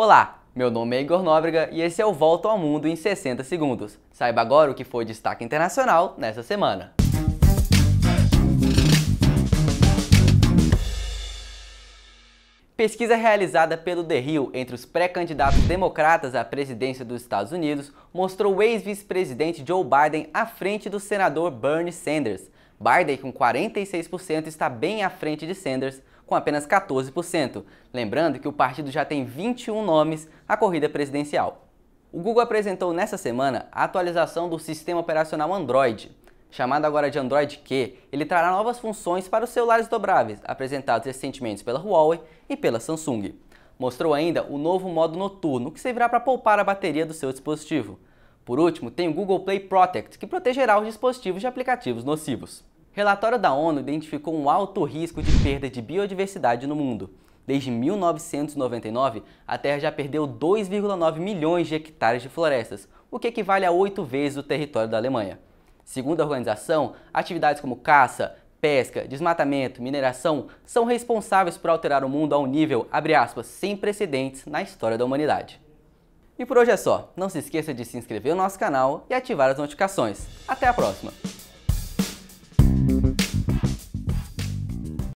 Olá, meu nome é Igor Nóbrega e esse é o Volta ao Mundo em 60 Segundos. Saiba agora o que foi destaque internacional nessa semana. Pesquisa realizada pelo The Hill entre os pré-candidatos democratas à presidência dos Estados Unidos mostrou o ex-vice-presidente Joe Biden à frente do senador Bernie Sanders. Biden, com 46%, está bem à frente de Sanders, com apenas 14%. Lembrando que o partido já tem 21 nomes à corrida presidencial. O Google apresentou nessa semana a atualização do sistema operacional Android. Chamado agora de Android Q, ele trará novas funções para os celulares dobráveis, apresentados recentemente pela Huawei e pela Samsung. Mostrou ainda o novo modo noturno, que servirá para poupar a bateria do seu dispositivo. Por último, tem o Google Play Protect, que protegerá os dispositivos de aplicativos nocivos relatório da ONU identificou um alto risco de perda de biodiversidade no mundo. Desde 1999, a Terra já perdeu 2,9 milhões de hectares de florestas, o que equivale a oito vezes o território da Alemanha. Segundo a organização, atividades como caça, pesca, desmatamento, mineração são responsáveis por alterar o mundo a um nível, aspas, sem precedentes na história da humanidade. E por hoje é só. Não se esqueça de se inscrever no nosso canal e ativar as notificações. Até a próxima!